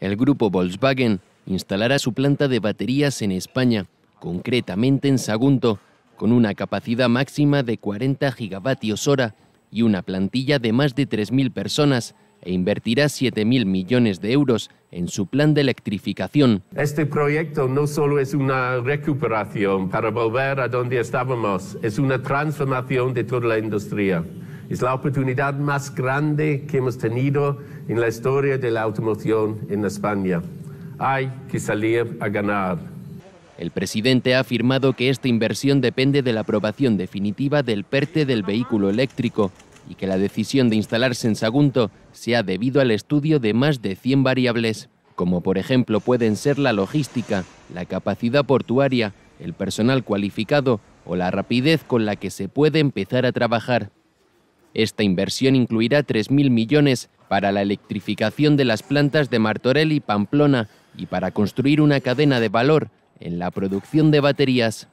el grupo Volkswagen instalará su planta de baterías en España, concretamente en Sagunto, con una capacidad máxima de 40 gigavatios hora y una plantilla de más de 3.000 personas e invertirá 7.000 millones de euros en su plan de electrificación. Este proyecto no solo es una recuperación para volver a donde estábamos, es una transformación de toda la industria. Es la oportunidad más grande que hemos tenido en la historia de la automoción en España. Hay que salir a ganar. El presidente ha afirmado que esta inversión depende de la aprobación definitiva del PERTE del vehículo eléctrico y que la decisión de instalarse en Sagunto se ha debido al estudio de más de 100 variables, como por ejemplo pueden ser la logística, la capacidad portuaria, el personal cualificado o la rapidez con la que se puede empezar a trabajar. Esta inversión incluirá 3.000 millones para la electrificación de las plantas de Martorell y Pamplona y para construir una cadena de valor en la producción de baterías.